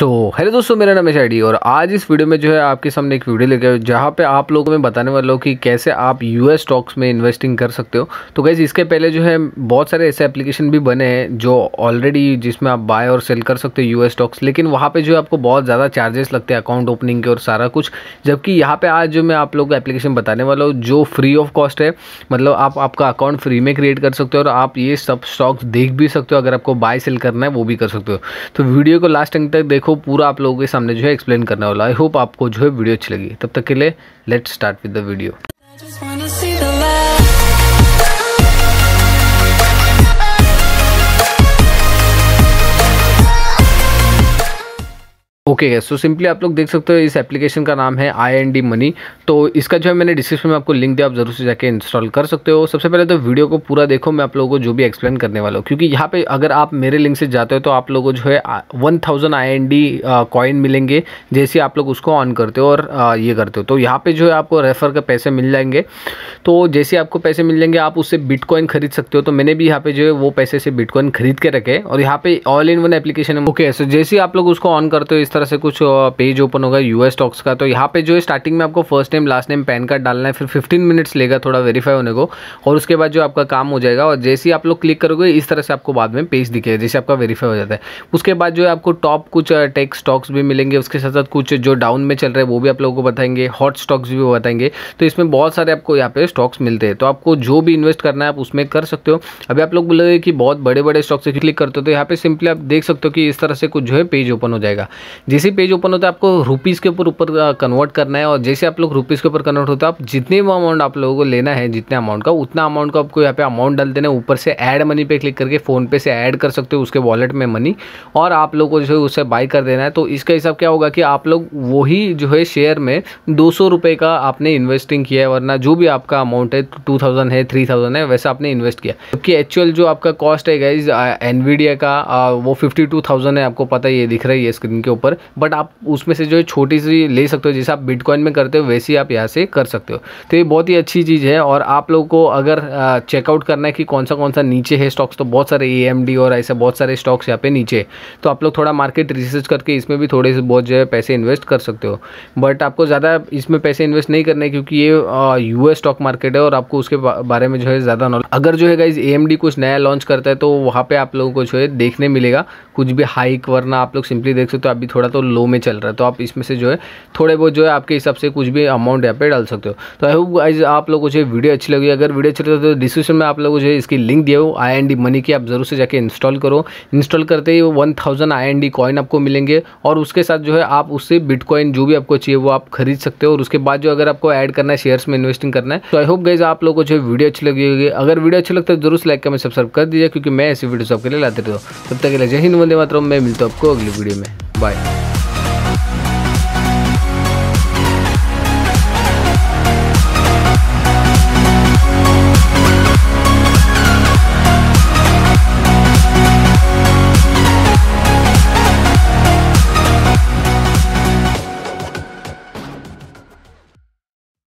सो so, hello दोस्तों मेरा नाम है शाइडी और आज इस वीडियो में जो है आपके सामने एक वीडियो लेकर जहाँ पे आप लोगों में बताने वाला हूँ कि कैसे आप यूएस स्टॉक्स में इन्वेस्टिंग कर सकते हो तो कैसे इसके पहले जो है बहुत सारे ऐसे एप्लीकेशन भी बने हैं जो ऑलरेडी जिसमें आप बाय और सेल कर सकते हो एस स्टॉक्स लेकिन वहाँ पर जो है आपको बहुत ज़्यादा चार्जेस लगते हैं अकाउंट ओपनिंग के और सारा कुछ जबकि यहाँ पर आज जो मैं आप लोग को एप्लीकेशन बताने वाला हूँ जो फ्री ऑफ कॉस्ट है मतलब आप आपका अकाउंट फ्री में क्रिएट कर सकते हो और आप ये सब स्टॉक्स देख भी सकते हो अगर आपको बाय सेल करना है वो भी कर सकते हो तो वीडियो को लास्ट टाइम तक देखो को पूरा आप लोगों के सामने जो है एक्सप्लेन करने वाला आई होप आपको जो है वीडियो अच्छी लगी तब तक के लिए let start with the video okay guys so simply आप लोग देख सकते हो इस एप्लीकेशन का नाम है आई एन डी मनी तो इसका जो है मैंने डिस्क्रिप्शन में आपको लिंक दिया आप जरूर से जाके इंस्टॉल कर सकते हो सबसे पहले तो वीडियो को पूरा देखो मैं आप लोगों को जो भी एक्सप्लेन करने वाला हूँ क्योंकि यहाँ पे अगर आप मेरे लिंक से जाते हो तो आप लोगों को जो है one thousand I N D coin मिलेंगे जैसे आप लोग उसको ऑन करते हो और आ, ये करते हो तो यहाँ पर जो है आपको रेफर के पैसे मिल जाएंगे तो जैसे आपको पैसे मिल जाएंगे आप उससे बिटकॉइन खरीद सकते हो तो मैंने भी यहाँ पर जो है वो पैसे से बिटकॉइन खरीद के रखे और यहाँ पर ऑल इन वन एप्लीकेशन है ओके सो जैसे आप लोग उसको ऑन करते हो इस तरह से कुछ पेज ओपन होगा यूएस स्टॉक्स का तो यहाँ पे जो है स्टार्टिंग में आपको first name last name PAN card डालना है फिर फिफ्टीन मिनट्स लेगा थोड़ा वेरीफाई होने को और उसके बाद जो आपका काम हो जाएगा और जैसे ही आप लोग क्लिक करोगे इस तरह से आपको बाद में पेज दिखेगा जैसे आपका वेरीफाई हो जाता है उसके बाद जो है आपको टॉप कुछ टेक स्टॉक्स भी मिलेंगे उसके साथ साथ कुछ जो डाउन में चल रहे हैं वो भी आप लोगों को बताएंगे हॉट स्टॉक्स भी बताएंगे तो इसमें बहुत सारे आपको यहाँ पे स्टॉक्स मिलते हैं तो आपको जो भी इन्वेस्ट करना है आप उसमें कर सकते हो अभी आप लोग बोलोगे कि बहुत बड़े बड़े स्टॉक्स क्लिक करते हो तो यहाँ पे सिंपली आप देख सकते हो कि इस तरह से कुछ जो है पेज ओपन हो जाएगा जिस जैसे पेज ओपन होता है आपको रुपीज़ के ऊपर ऊपर कन्वर्ट करना है और जैसे आप लोग रुपीज़ के ऊपर कन्वर्ट होता है आप जितने भी अमाउंट आप लोगों को लेना है जितने अमाउंट का उतना अमाउंट का आपको यहाँ पे अमाउंट डाल देना है ऊपर से ऐड मनी पे क्लिक करके फोन पे से ऐड कर सकते हो उसके वॉलेट में मनी और आप लोग को जो है उससे बाई कर देना है तो इसका हिसाब क्या होगा कि आप लोग वही जो है शेयर में दो सौ का आपने इन्वेस्टिंग किया है वरना जो भी आपका अमाउंट है टू थाउजेंड है थ्री थाउजेंड है वैसे आपने इन्वेस्ट किया जबकि एक्चुअल जो आपका कॉस्ट है गाइज एनवीडिया का वो फिफ्टी टू थाउजेंड है आपको पता ही दिख रही है स्क्रीन के ऊपर बट आप उसमें से जो है छोटी सी ले सकते हो जैसे आप बिटकॉइन में करते हो वैसे ही आप यहाँ से कर सकते हो तो ये बहुत ही अच्छी चीज़ है और आप लोग को अगर चेकआउट करना है कि कौन सा कौन सा नीचे है स्टॉक्स तो बहुत सारे ए और ऐसे बहुत सारे स्टॉक्स यहाँ पे नीचे तो आप लोग थोड़ा मार्केट रिसर्च करके इसमें भी थोड़े से बहुत जो है पैसे इन्वेस्ट कर सकते हो बट आपको ज़्यादा इसमें पैसे इन्वेस्ट नहीं करने क्योंकि ये यू स्टॉक मार्केट है और आपको उसके बारे में जो है ज़्यादा नॉलेज अगर जो है इस ए कुछ नया लॉन्च करता है तो वहाँ पर आप लोगों को जो है देखने मिलेगा कुछ भी हाइक वरना आप लोग सिंपली देख सकते हो अभी थोड़ा तो तो लो में चल रहा है तो आप इसमें से जो है थोड़े बहुत जो है आपके हिसाब से कुछ भी अमाउंट यहाँ पे डाल सकते हो तो आई होप आइज आप लोग को जो वीडियो अच्छी लगी अगर वीडियो अच्छी लगी तो डिस्क्रिप्शन में आप लोग जो है इसकी लिंक दिया हो आई एन डी मनी की आप ज़रूर से जाकर इंस्टॉल करो इंस्टॉल करते ही one thousand I N D coin आपको मिलेंगे और उसके साथ जो है आप उससे बिटकॉइन जो भी आपको चाहिए वो आप खरीद सकते हो और उसके बाद जो अगर आपको ऐड करना है शेयर्स में इन्वेस्टिंग करना है तो आई होप गाइज आप लोग को जो वीडियो अच्छी लगी होगी अगर वीडियो अच्छी लगता है तो जरूर लाइक कमेंट सब्सक्राइब कर दीजिए क्योंकि मैं ऐसी वीडियो आपके लिए लाते रहता हूँ तब तक के लिए जय हिंद वंदे मातरम मैं मिलता हूँ आपको अगली वीडियो में बाय